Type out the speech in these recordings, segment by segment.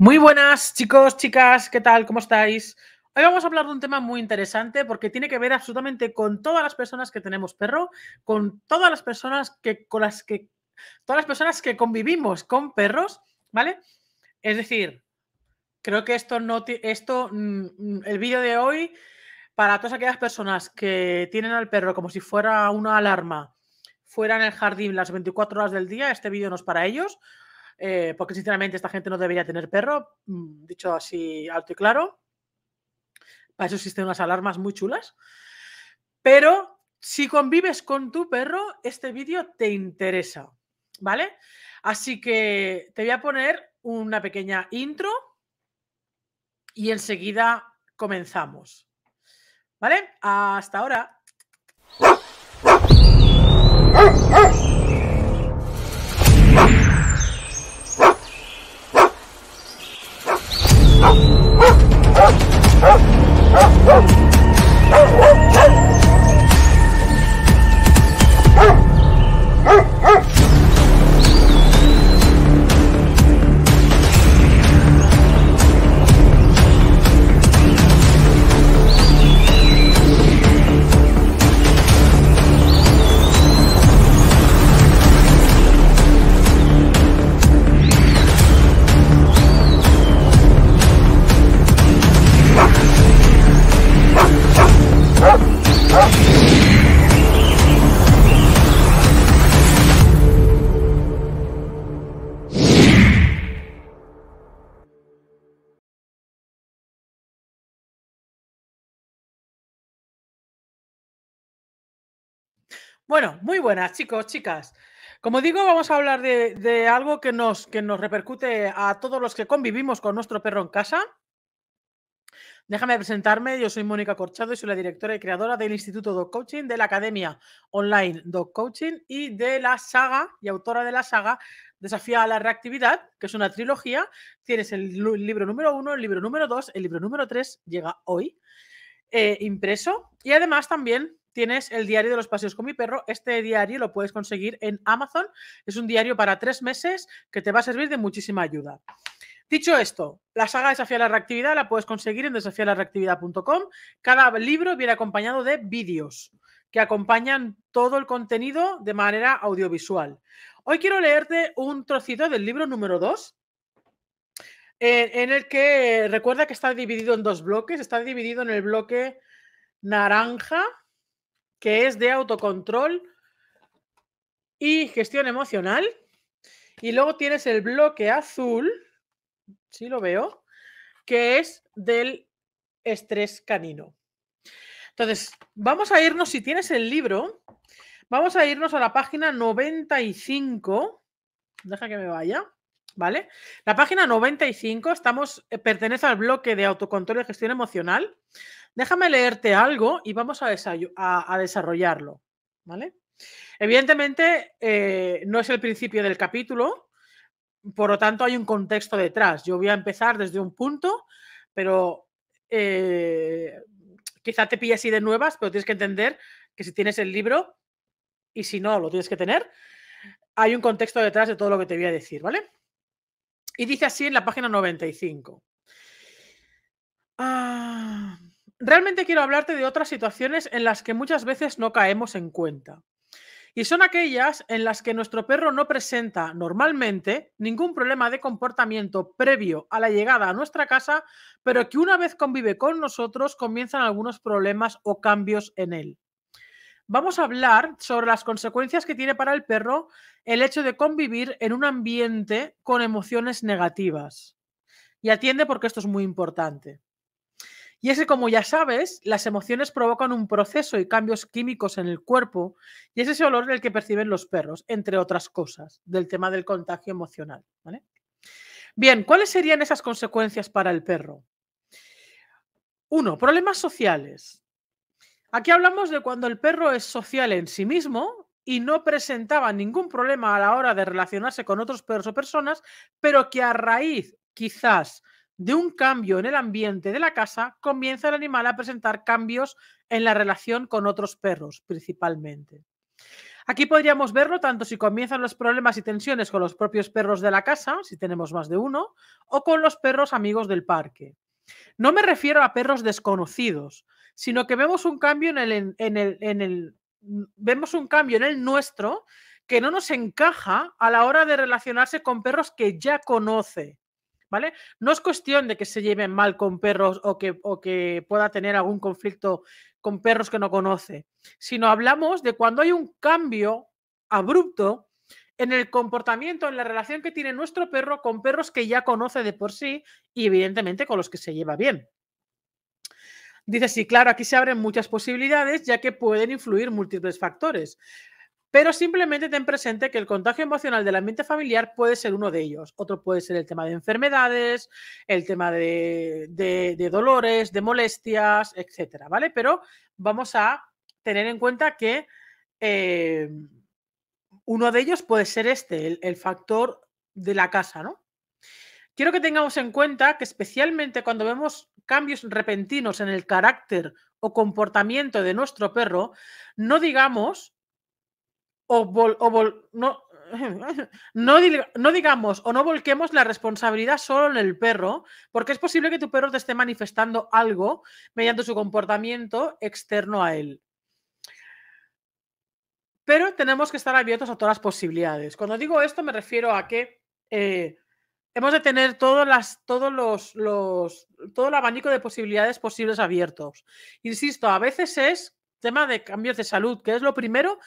Muy buenas chicos, chicas, ¿qué tal? ¿Cómo estáis? Hoy vamos a hablar de un tema muy interesante porque tiene que ver absolutamente con todas las personas que tenemos perro, con todas las personas que con las que todas las personas que convivimos con perros, ¿vale? Es decir, creo que esto no esto mm, el vídeo de hoy para todas aquellas personas que tienen al perro como si fuera una alarma fuera en el jardín las 24 horas del día, este vídeo no es para ellos eh, porque sinceramente esta gente no debería tener perro, mm, dicho así alto y claro. Para eso existen unas alarmas muy chulas. Pero si convives con tu perro, este vídeo te interesa, ¿vale? Así que te voy a poner una pequeña intro y enseguida comenzamos. ¿Vale? Hasta ahora. Oh. Bueno, muy buenas, chicos, chicas. Como digo, vamos a hablar de, algo que nos, que nos repercute a todos los que convivimos con nuestro perro en casa. Déjame presentarme, yo soy Mónica Corchado y soy la directora y creadora del Instituto Dog Coaching, de la Academia Online Dog Coaching y de la saga y autora de la saga Desafía a la Reactividad, que es una trilogía. Tienes el libro número uno, el libro número dos, el libro número tres, llega hoy, eh, impreso. Y además también tienes el diario de los paseos con mi perro. Este diario lo puedes conseguir en Amazon. Es un diario para tres meses que te va a servir de muchísima ayuda. Dicho esto, la saga Desafía la Reactividad la puedes conseguir en desafiarlareactividad.com. Cada libro viene acompañado de vídeos que acompañan todo el contenido de manera audiovisual. Hoy quiero leerte un trocito del libro número 2, eh, en, el que recuerda que está dividido en dos bloques. Está dividido en el bloque naranja, que es de autocontrol y gestión emocional. Y luego tienes el bloque azul, si lo veo, que es del estrés canino. Entonces, vamos a irnos, si tienes el libro, vamos a irnos a la página 95. Deja que me vaya. ¿vale? La página 95, estamos, eh, pertenece al bloque de autocontrol y gestión emocional. Déjame leerte algo y vamos a, desarrollarlo, ¿vale? Evidentemente, eh, no es el principio del capítulo, por lo tanto hay un contexto detrás. Yo voy a empezar desde un punto, pero eh, quizá te pille así de nuevas, pero tienes que entender que si tienes el libro y si no, lo tienes que tener, hay un contexto detrás de todo lo que te voy a decir, ¿vale? Y dice así en la página 95. Ah, realmente quiero hablarte de otras situaciones en las que muchas veces no caemos en cuenta. Y son aquellas en las que nuestro perro no presenta normalmente ningún problema de comportamiento previo a la llegada a nuestra casa, pero que una vez convive con nosotros comienzan algunos problemas o cambios en él vamos a hablar sobre las consecuencias que tiene para el perro el hecho de convivir en un ambiente con emociones negativas. Y atiende porque esto es muy importante. Y es que, como ya sabes, las emociones provocan un proceso y cambios químicos en el cuerpo, y es ese olor el que perciben los perros, entre otras cosas, del tema del contagio emocional. Bien, ¿cuáles serían esas consecuencias para el perro? Uno, problemas sociales. Aquí hablamos de cuando el perro es social en sí mismo y no presentaba ningún problema a la hora de relacionarse con otros perros o personas, pero que a raíz quizás de un cambio en el ambiente de la casa, comienza el animal a presentar cambios en la relación con otros perros principalmente. Aquí podríamos verlo tanto si comienzan los problemas y tensiones con los propios perros de la casa, si tenemos más de uno, o con los perros amigos del parque. No me refiero a perros desconocidos, sino que vemos un cambio en el, mm, vemos un cambio en el nuestro que no nos encaja a la hora de relacionarse con perros que ya conoce. ¿Vale? No es cuestión de que se lleven mal con perros o que, o que pueda tener algún conflicto con perros que no conoce, sino hablamos de cuando hay un cambio abrupto en el comportamiento, en la relación que tiene nuestro perro con perros que ya conoce de por sí y evidentemente con los que se lleva bien. Dice, sí, claro, aquí se abren muchas posibilidades ya que pueden influir múltiples factores. Pero simplemente ten presente que el contagio emocional del ambiente familiar puede ser uno de ellos. Otro puede ser el tema de enfermedades, el tema de, dolores, de molestias, etcétera, ¿vale? Pero vamos a tener en cuenta que eh, uno de ellos puede ser este, el, el factor de la casa, ¿no? Quiero que tengamos en cuenta que especialmente cuando vemos cambios repentinos en el carácter o comportamiento de nuestro perro, no digamos o, no, no, digamos o no volquemos la responsabilidad solo en el perro, porque es posible que tu perro te esté manifestando algo mediante su comportamiento externo a él. Pero tenemos que estar abiertos a todas las posibilidades. Cuando digo esto me refiero a que eh, hemos de tener todas las, todos los, todo el abanico de posibilidades posibles abiertos. Insisto, a veces es tema de cambios de salud, que es lo primero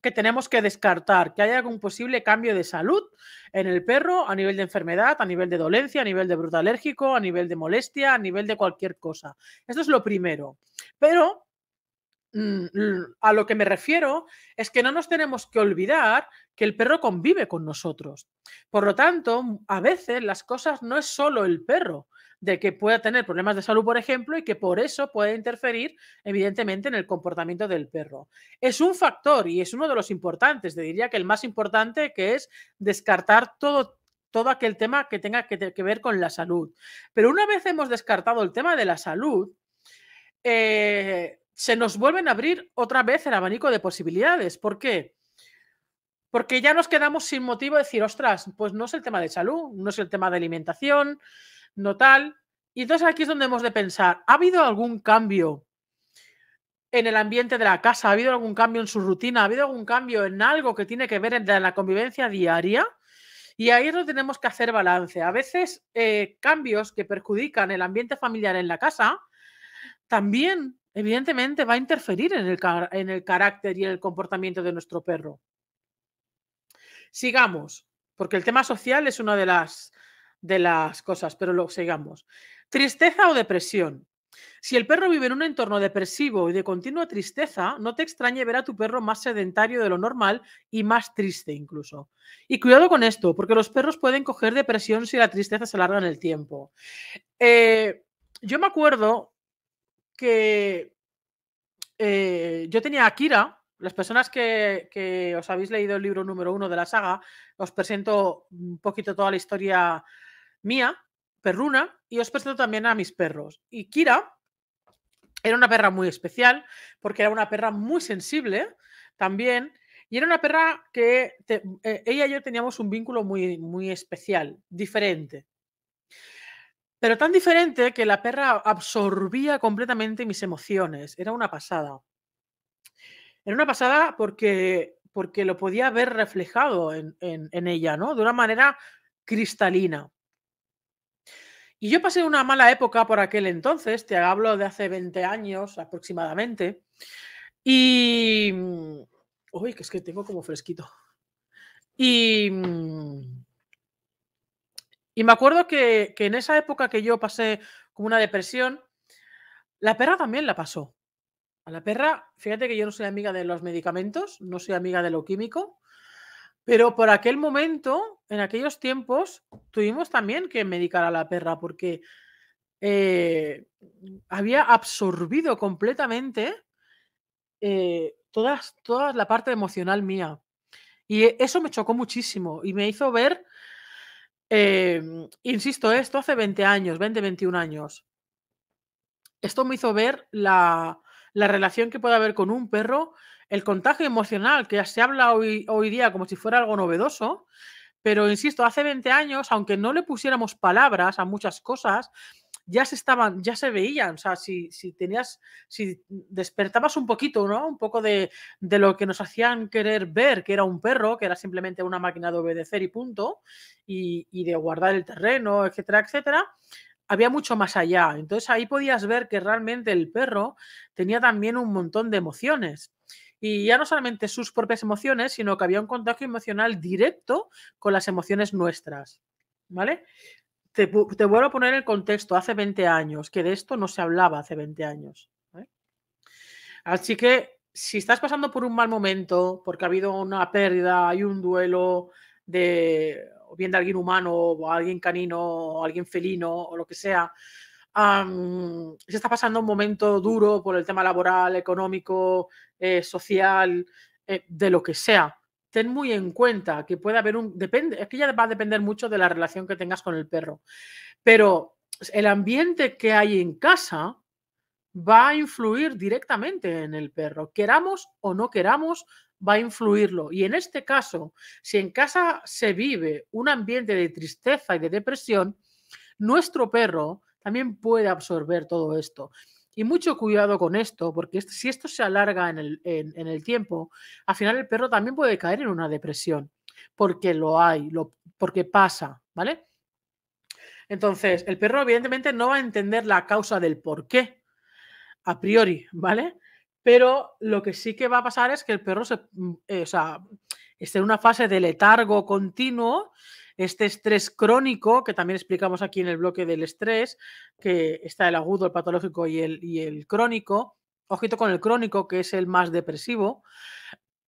que tenemos que descartar, que haya algún posible cambio de salud en el perro a nivel de enfermedad, a nivel de dolencia, a nivel de bruto alérgico, a nivel de molestia, a nivel de cualquier cosa. Esto es lo primero. Pero Mm, a lo que me refiero es que no nos tenemos que olvidar que el perro convive con nosotros. Por lo tanto, a veces las cosas no es solo el perro, de que pueda tener problemas de salud, por ejemplo, y que por eso puede interferir, evidentemente, en el comportamiento del perro. Es un factor y es uno de los importantes, diría que el más importante, que es descartar todo todo aquel tema que tenga que, que ver con la salud. Pero una vez hemos descartado el tema de la salud, eh, se nos vuelven a abrir otra vez el abanico de posibilidades. ¿Por qué? Porque ya nos quedamos sin motivo de decir, ostras, pues no es el tema de salud, no es el tema de alimentación, no tal. Y entonces aquí es donde hemos de pensar, ¿ha habido algún cambio en el ambiente de la casa? ¿Ha habido algún cambio en su rutina? ¿Ha habido algún cambio en algo que tiene que ver en la convivencia diaria? Y ahí es donde tenemos que hacer balance. A veces eh, cambios que perjudican el ambiente familiar en la casa también evidentemente va a interferir en el, carácter y en el comportamiento de nuestro perro. Sigamos, porque el tema social es una de las, de las cosas, pero lo sigamos. Tristeza o depresión. Si el perro vive en un entorno depresivo y de continua tristeza, no te extrañe ver a tu perro más sedentario de lo normal y más triste incluso. Y cuidado con esto, porque los perros pueden coger depresión si la tristeza se alarga en el tiempo. Eh, yo me acuerdo eh, yo tenía a Kira. Las personas que, os habéis leído el libro número uno de la saga, os presento un poquito toda la historia mía, perruna, y os presento también a mis perros. Y Kira era una perra muy especial, porque era una perra muy sensible también, y era una perra que eh, ella y yo teníamos un vínculo muy, muy especial, diferente. Pero tan diferente que la perra absorbía completamente mis emociones. Era una pasada. Era una pasada porque, porque lo podía ver reflejado en, en ella, ¿no? De una manera cristalina. Y yo pasé una mala época por aquel entonces, te hablo de hace 20 años aproximadamente. Y. Mm, uy, que es que tengo como fresquito. Y. Mm, y me acuerdo que, en esa época que yo pasé como una depresión, la perra también la pasó. A la perra, fíjate que yo no soy amiga de los medicamentos, no soy amiga de lo químico, pero por aquel momento, en aquellos tiempos, tuvimos también que medicar a la perra porque eh, había absorbido completamente eh, toda la parte emocional mía. Y eso me chocó muchísimo y me hizo ver Em, insisto, esto hace 20 años, 20, 21 años. Esto me hizo ver la, relación que puede haber con un perro, el contagio emocional, que se habla hoy, hoy día como si fuera algo novedoso, pero insisto, hace 20 años, aunque no le pusiéramos palabras a muchas cosas, ya se estaban, ya se veían. O sea, si, tenías, si despertabas un poquito, ¿no? Un poco de, lo que nos hacían querer ver, que era un perro, que era simplemente una máquina de obedecer y punto, y, y de guardar el terreno, etcétera, etcétera. Había mucho más allá. Entonces ahí podías ver que realmente el perro tenía también un montón de emociones y ya no solamente sus propias emociones, sino que había un contacto emocional directo con las emociones nuestras. ¿Vale? te, vuelvo a poner el contexto, hace 20 años, que de esto no se hablaba hace 20 años. Así que si estás pasando por un mal momento, porque ha habido una pérdida, hay un duelo de bien de alguien humano, o alguien canino, o alguien felino, o lo que sea, se está pasando un momento duro por el tema laboral, económico, eh, social, eh, de lo que sea ten muy en cuenta que puede haber un. Depende, es que ya va a depender mucho de la relación que tengas con el perro. Pero el ambiente que hay en casa va a influir directamente en el perro. Queramos o no queramos, va a influirlo. Y en este caso, si en casa se vive un ambiente de tristeza y de depresión, nuestro perro también puede absorber todo esto. Y mucho cuidado con esto, porque si esto se alarga en el, tiempo, al final el perro también puede caer en una depresión, porque lo hay, porque pasa, ¿vale? Entonces, el perro evidentemente no va a entender la causa del por qué, a priori, ¿vale? Pero lo que sí que va a pasar es que el perro se, mm, eh, esté en una fase de letargo continuo este estrés crónico, que también explicamos aquí en el bloque del estrés, que está el agudo, el patológico y el, y el crónico, ojito con el crónico, que es el más depresivo,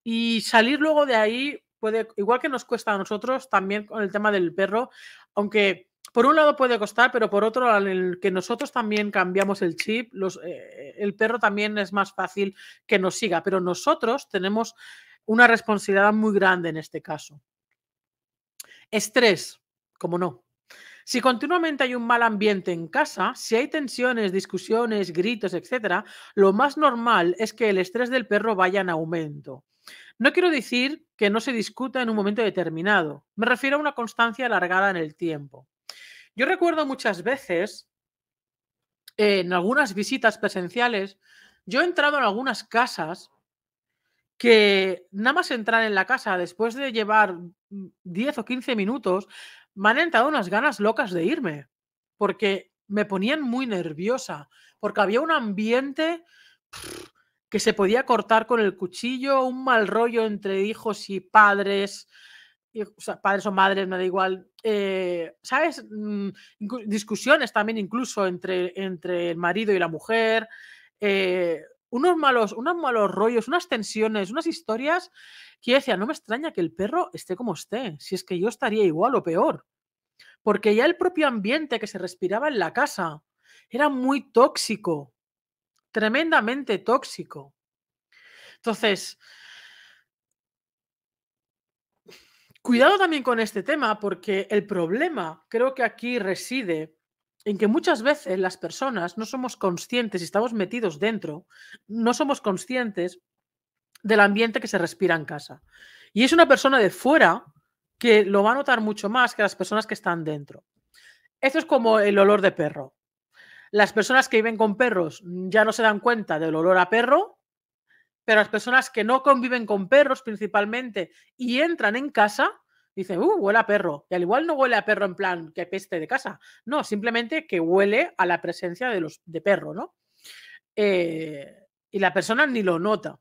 y salir luego de ahí puede, igual que nos cuesta a nosotros, también con el tema del perro, aunque por un lado puede costar, pero por otro, el que nosotros también cambiamos el chip, eh, el perro también es más fácil que nos siga, pero nosotros tenemos una responsabilidad muy grande en este caso. Estrés, como no. Si continuamente hay un mal ambiente en casa, si hay tensiones, discusiones, gritos, etc., lo más normal es que el estrés del perro vaya en aumento. No quiero decir que no se discuta en un momento determinado, me refiero a una constancia alargada en el tiempo. Yo recuerdo muchas veces, en algunas visitas presenciales, yo he entrado en algunas casas que nada más entrar en la casa, después de llevar 10 mm, o 15 minutos, me han entrado unas ganas locas de irme, porque me ponían muy nerviosa, porque había un ambiente que se podía cortar con el cuchillo, un mal rollo entre hijos y padres, o sea, padres o madres, me da igual, eh, ¿sabes? Mm, discusiones también incluso entre, entre el marido y la mujer. Eh, unos malos, unos malos rollos, unas tensiones, unas historias que yo decía, no me extraña que el perro esté como esté, si es que yo estaría igual o peor. Porque ya el propio ambiente que se respiraba en la casa era muy tóxico, tremendamente tóxico. Entonces, cuidado también con este tema porque el problema creo que aquí reside en que muchas veces las personas no somos conscientes, y estamos metidos dentro, no somos conscientes del ambiente que se respira en casa. Y es una persona de fuera que lo va a notar mucho más que las personas que están dentro. Eso es como el olor de perro. Las personas que viven con perros ya no se dan cuenta del olor a perro, pero las personas que no conviven con perros principalmente y entran en casa, Dice, uh, huele a perro. Y al igual no huele a perro en plan que peste de casa. No, simplemente que huele a la presencia de, los, de perro, ¿no? Eh, y la persona ni lo nota.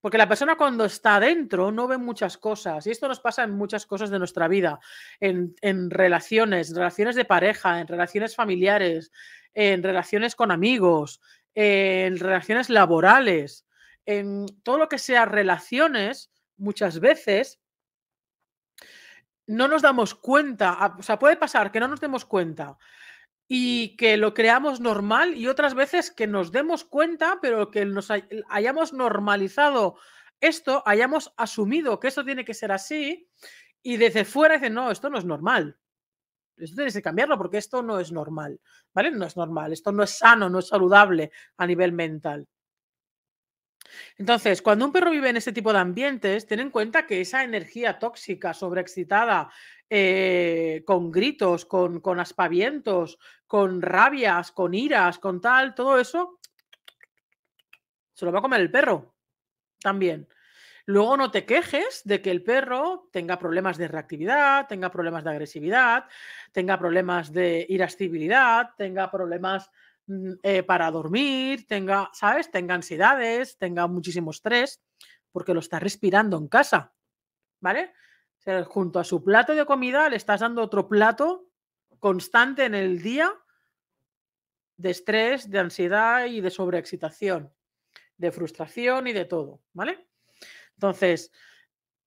Porque la persona cuando está adentro no ve muchas cosas. Y esto nos pasa en muchas cosas de nuestra vida, en, en, relaciones, relaciones de pareja, en relaciones familiares, en relaciones con amigos, en relaciones laborales, en todo lo que sea relaciones, muchas veces no nos damos cuenta, o sea, puede pasar que no nos demos cuenta y que lo creamos normal y otras veces que nos demos cuenta, pero que nos hayamos normalizado esto, hayamos asumido que esto tiene que ser así y desde fuera dicen, no, esto no es normal. Esto tienes que cambiarlo porque esto no es normal, ¿vale? No es normal, esto no es sano, no es saludable a nivel mental. Entonces, cuando un perro vive en este tipo de ambientes, ten en cuenta que esa energía tóxica, sobreexcitada, eh, con gritos, con aspavientos, con rabias, con iras, con tal, todo eso, se lo va a comer el perro también. Luego no te quejes de que el perro tenga problemas de reactividad, tenga problemas de agresividad, tenga problemas de irascibilidad, tenga problemas Mm, eh, para dormir, tenga, ¿sabes? Tenga ansiedades, tenga muchísimo estrés, porque lo está respirando en casa, ¿vale? junto a su plato de comida le estás dando otro plato constante en el día de estrés, de ansiedad y de sobreexcitación, de frustración y de todo, ¿vale? Entonces,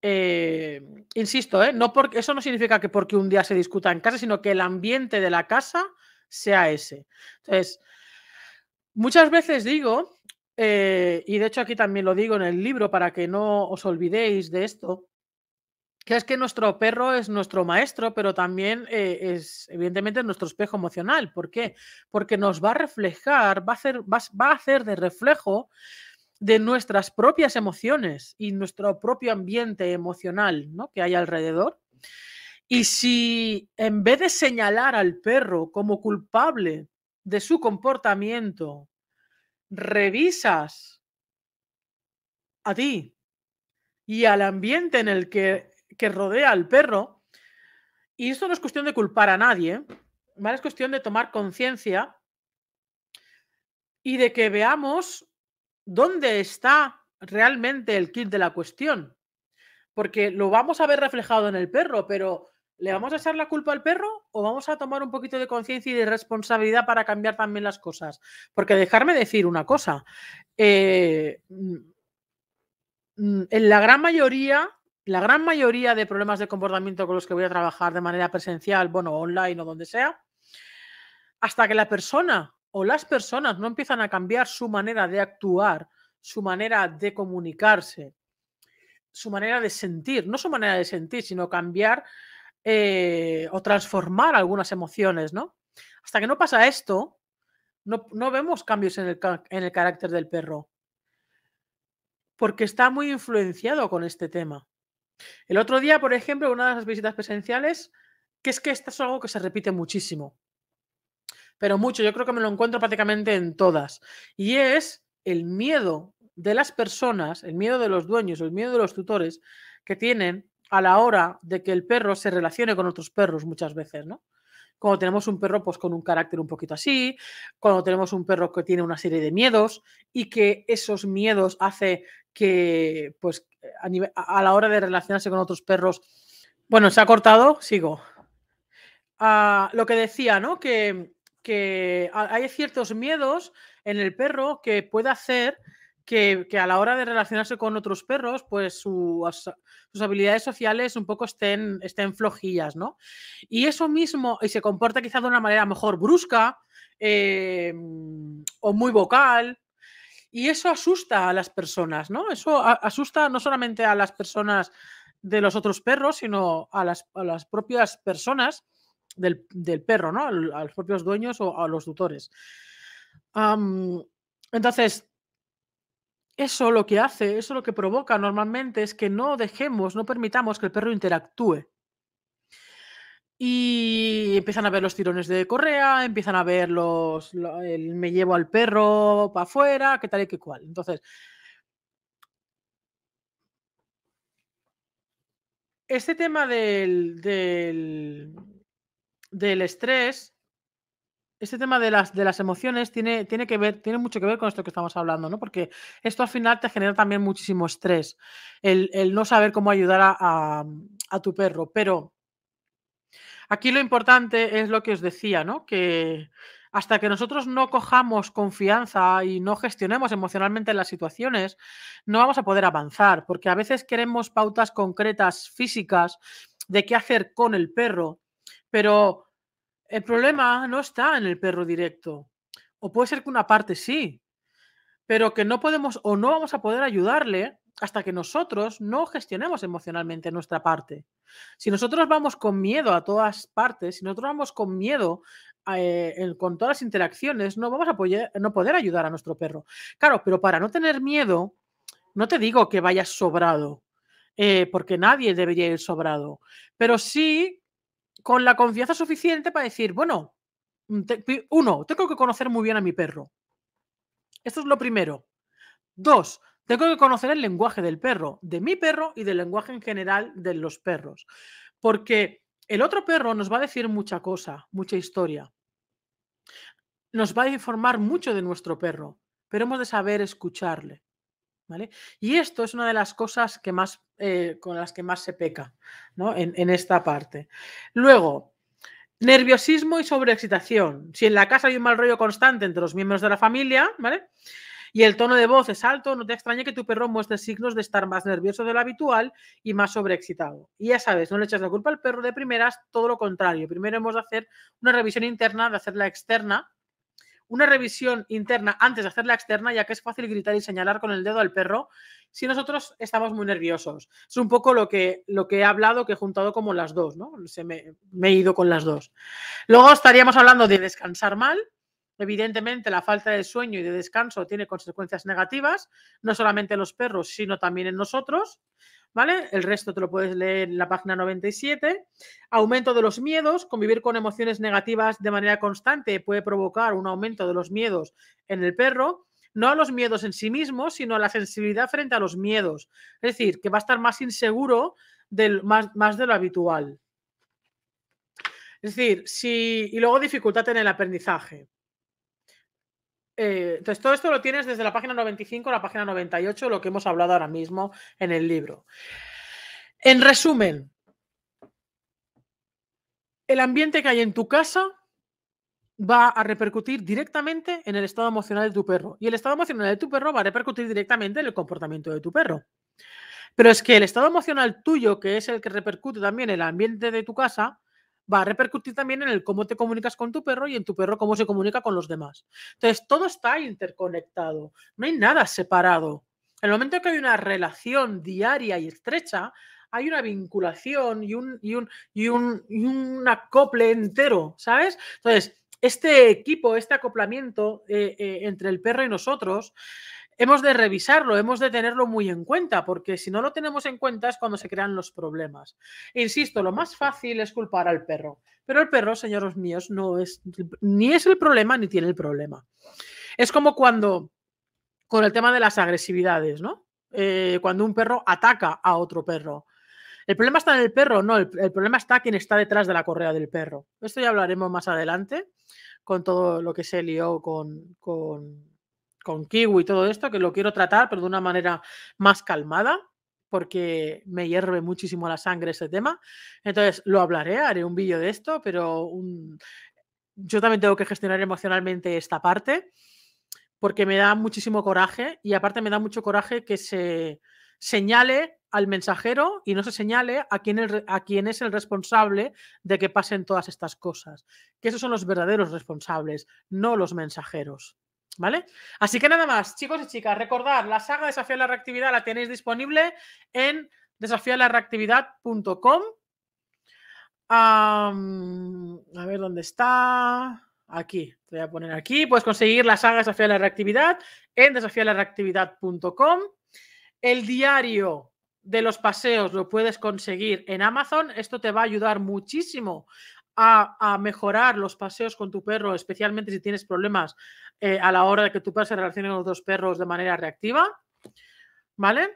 eh, insisto, ¿eh? No porque, eso no significa que porque un día se discuta en casa, sino que el ambiente de la casa sea ese. Entonces, muchas veces digo, eh, y de hecho aquí también lo digo en el libro para que no os olvidéis de esto, que es que nuestro perro es nuestro maestro, pero también eh, es evidentemente nuestro espejo emocional. ¿Por qué? Porque nos va a reflejar, va a hacer, a de reflejo de nuestras propias emociones y nuestro propio ambiente emocional ¿no? que hay alrededor. Y si en vez de señalar al perro como culpable de su comportamiento, revisas a ti y al ambiente en el que, rodea al perro, y esto no es cuestión de culpar a nadie, es cuestión de tomar conciencia y de que veamos dónde está realmente el kit de la cuestión. Porque lo vamos a ver reflejado en el perro, pero ¿Le vamos a echar la culpa al perro o vamos a tomar un poquito de conciencia y de responsabilidad para cambiar también las cosas? Porque dejarme decir una cosa, eh, mm, en la gran mayoría, la gran mayoría de problemas de comportamiento con los que voy a trabajar de manera presencial, bueno, online o donde sea, hasta que la persona o las personas no empiezan a cambiar su manera de actuar, su manera de comunicarse, su manera de sentir, no su manera de sentir, sino cambiar eh, o transformar algunas emociones, ¿no? Hasta que no pasa esto, no, vemos cambios en el, en el carácter del perro, porque está muy influenciado con este tema. El otro día, por ejemplo, una de las visitas presenciales, que es que esto es algo que se repite muchísimo, pero mucho, yo creo que me lo encuentro prácticamente en todas, y es el miedo de las personas, el miedo de los dueños, el miedo de los tutores que tienen a la hora de que el perro se relacione con otros perros muchas veces, ¿no? Cuando tenemos un perro pues con un carácter un poquito así, cuando tenemos un perro que tiene una serie de miedos y que esos miedos hace que pues a, la hora de relacionarse con otros perros, bueno, se ha cortado, sigo. Ah, lo que decía, ¿no? Que, que hay ciertos miedos en el perro que puede hacer que, a la hora de relacionarse con otros perros, pues sus habilidades sociales un poco estén, estén flojillas, ¿no? Y eso mismo, y se comporta quizá de una manera mejor brusca eh, o muy vocal, y eso asusta a las personas, ¿no? Eso asusta no solamente a las personas de los otros perros, sino a las, propias personas del, perro, ¿no? A, los propios dueños o a los tutores. entonces, eso lo que hace, eso lo que provoca normalmente es que no dejemos, no permitamos que el perro interactúe. Y empiezan a ver los tirones de correa, empiezan a ver los, me llevo al perro para afuera, qué tal y qué cual. Entonces, este tema del, del, del estrés este tema de las, de las emociones tiene, tiene, que ver, tiene mucho que ver con esto que estamos hablando, ¿no? Porque esto al final te genera también muchísimo estrés, el, no saber cómo ayudar a, a, a, tu perro. Pero aquí lo importante es lo que os decía, ¿no? Que hasta que nosotros no cojamos confianza y no gestionemos emocionalmente las situaciones, no vamos a poder avanzar, porque a veces queremos pautas concretas, físicas, de qué hacer con el perro, pero el problema no está en el perro directo. O puede ser que una parte sí, pero que no podemos o no vamos a poder ayudarle hasta que nosotros no gestionemos emocionalmente nuestra parte. Si nosotros vamos con miedo a todas partes, si nosotros vamos con miedo eh, con todas las interacciones, no vamos a poder, ayudar a nuestro perro. Claro, pero para no tener miedo, no te digo que vayas sobrado, eh, porque nadie debería ir sobrado, pero sí con la confianza suficiente para decir, bueno, mm, uno, tengo que conocer muy bien a mi perro. Esto es lo primero. Dos, tengo que conocer el lenguaje del perro, de mi perro y del lenguaje en general de los perros. Porque el otro perro nos va a decir mucha cosa, mucha historia. Nos va a informar mucho de nuestro perro, pero hemos de saber escucharle. Y esto es una de las cosas eh, con las que más se peca en, esta parte. Luego, nerviosismo y sobreexcitación. Si en la casa hay un mal rollo constante entre los miembros de la familia, Y el tono de voz es alto, no te extrañe que tu perro muestre signos de estar más nervioso de lo habitual y más sobreexcitado. Y ya sabes, no le echas la culpa al perro de primeras, todo lo contrario. Primero hemos de hacer una revisión interna, de hacerla externa, una revisión interna antes de hacerla externa, ya que es fácil gritar y señalar con el dedo al perro si nosotros estamos muy nerviosos. Es un poco lo que, lo que he hablado, que he juntado como las dos, ¿no? Se me, me he ido con las dos. Luego estaríamos hablando de descansar mal, Evidentemente, la falta de sueño y de descanso tiene consecuencias negativas, no solamente en los perros, sino también en nosotros. ¿vale? El resto te lo puedes leer en la página 97. Aumento de los miedos. Convivir con emociones negativas de manera constante puede provocar un aumento de los miedos en el perro. No a los miedos en sí mismos, sino a la sensibilidad frente a los miedos. Es decir, que va a estar más inseguro del, más, de lo habitual. Es decir, si. Y luego dificultad en el aprendizaje. Eh, entonces, todo esto lo tienes desde la página 95 a la página 98, lo que hemos hablado ahora mismo en el libro. En resumen, el ambiente que hay en tu casa va a repercutir directamente en el estado emocional de tu perro. Y el estado emocional de tu perro va a repercutir directamente en el comportamiento de tu perro. Pero es que el estado emocional tuyo, que es el que repercute también el ambiente de tu casa, va a repercutir también en el cómo te comunicas con tu perro y en tu perro cómo se comunica con los demás. Entonces, todo está interconectado, no hay nada separado. En el momento que hay una relación diaria y estrecha, hay una vinculación y un, y un, acople entero, ¿sabes? Entonces, este equipo, este acoplamiento eh, eh, entre el perro y nosotros, hemos de revisarlo, hemos de tenerlo muy en cuenta, porque si no lo tenemos en cuenta es cuando se crean los problemas. Insisto, lo más fácil es culpar al perro, pero el perro, señores míos, no es ni es el problema ni tiene el problema. Es como cuando con el tema de las agresividades, ¿no? Eh, cuando un perro ataca a otro perro. El problema está en el perro, no, el, problema está quien está detrás de la correa del perro. Esto ya hablaremos más adelante con todo lo que se lió con con kiwi y todo esto, que lo quiero tratar, pero de una manera más calmada, porque me hierve muchísimo la sangre ese tema. Entonces, lo hablaré, haré un vídeo de esto, pero yo también tengo que gestionar emocionalmente esta parte, porque me da muchísimo coraje y aparte me da mucho coraje que se señale al mensajero y no se señale a quién, a quién es el responsable de que pasen todas estas cosas. Que esos son los verdaderos responsables, no los mensajeros. ¿Vale? Así que nada más, chicos y chicas, recordad, la saga Desafío a la Reactividad la tenéis disponible en Reactividad a ver dónde está. Aquí, te voy a poner aquí. Puedes conseguir la saga Desafío a la Reactividad en puntocom El diario de los paseos lo puedes conseguir en Amazon. Esto te va a ayudar muchísimo a, mejorar los paseos con tu perro, especialmente si tienes problemas eh, a la hora de que tu perro se relacione con los dos perros de manera reactiva. ¿Vale?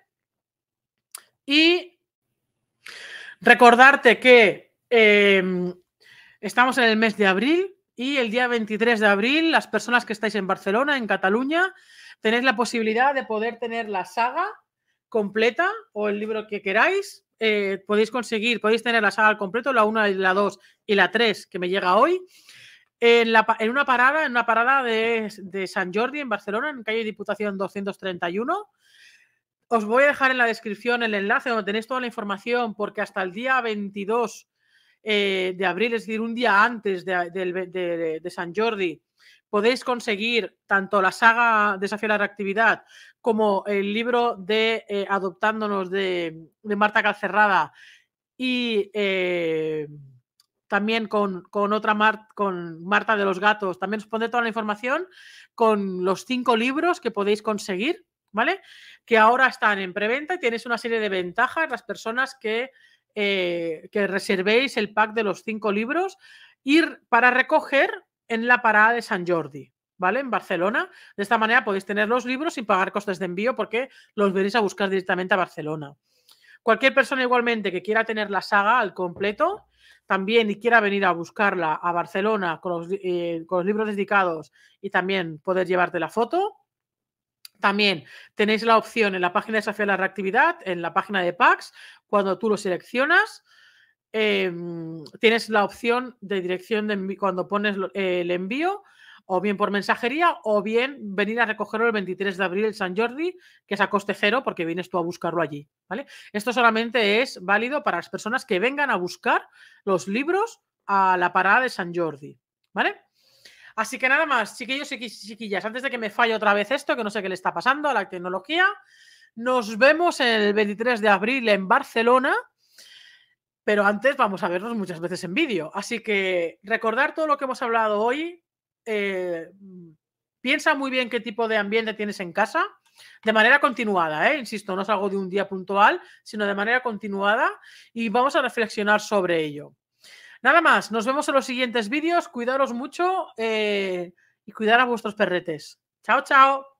Y recordarte que em, estamos en el mes de abril y el día 23 de abril, las personas que estáis en Barcelona, en Cataluña, tenéis la posibilidad de poder tener la saga completa o el libro que queráis eh, podéis conseguir, podéis tener la saga al completo, la 1, la 2 y la 3 que me llega hoy, en, una parada, en una parada de, San Jordi en Barcelona, en calle Diputación 231. Os voy a dejar en la descripción el enlace donde tenéis toda la información porque hasta el día 22 eh, de abril, es decir, un día antes de, San Jordi, podéis conseguir tanto la saga Desafío a la Reactividad como el libro de eh, Adoptándonos de, Marta Calcerrada y eh, también con, otra con Marta de los Gatos. También os pondré toda la información con los cinco libros que podéis conseguir, ¿vale? Que ahora están en preventa y tienes una serie de ventajas las personas que, eh, que reservéis el pack de los cinco libros ir para recoger en la parada de San Jordi, ¿vale? En Barcelona. De esta manera podéis tener los libros sin pagar costes de envío porque los veréis a buscar directamente a Barcelona. Cualquier persona igualmente que quiera tener la saga al completo también y quiera venir a buscarla a Barcelona con los, eh, libros dedicados y también poder llevarte la foto, también tenéis la opción en la página de desafío la reactividad, en la página de Pax, cuando tú lo seleccionas, em, tienes la opción de dirección de cuando pones el envío, o bien por mensajería o bien venir a recogerlo el 23 de abril en San Jordi, que es a coste cero porque vienes tú a buscarlo allí, ¿vale? Esto solamente es válido para las personas que vengan a buscar los libros a la parada de San Jordi, ¿vale? Así que nada más, chiquillos y chiquillas, antes de que me falle otra vez esto, que no sé qué le está pasando a la tecnología, nos vemos el 23 de abril en Barcelona, pero antes vamos a vernos muchas veces en vídeo. Así que recordar todo lo que hemos hablado hoy, eh, mm, piensa muy bien qué tipo de ambiente tienes en casa, de manera continuada, ¿eh? insisto, no es algo de un día puntual, sino de manera continuada y vamos a reflexionar sobre ello. Nada más, nos vemos en los siguientes vídeos, cuidaros mucho eh, y cuidar a vuestros perretes. Chao, chao.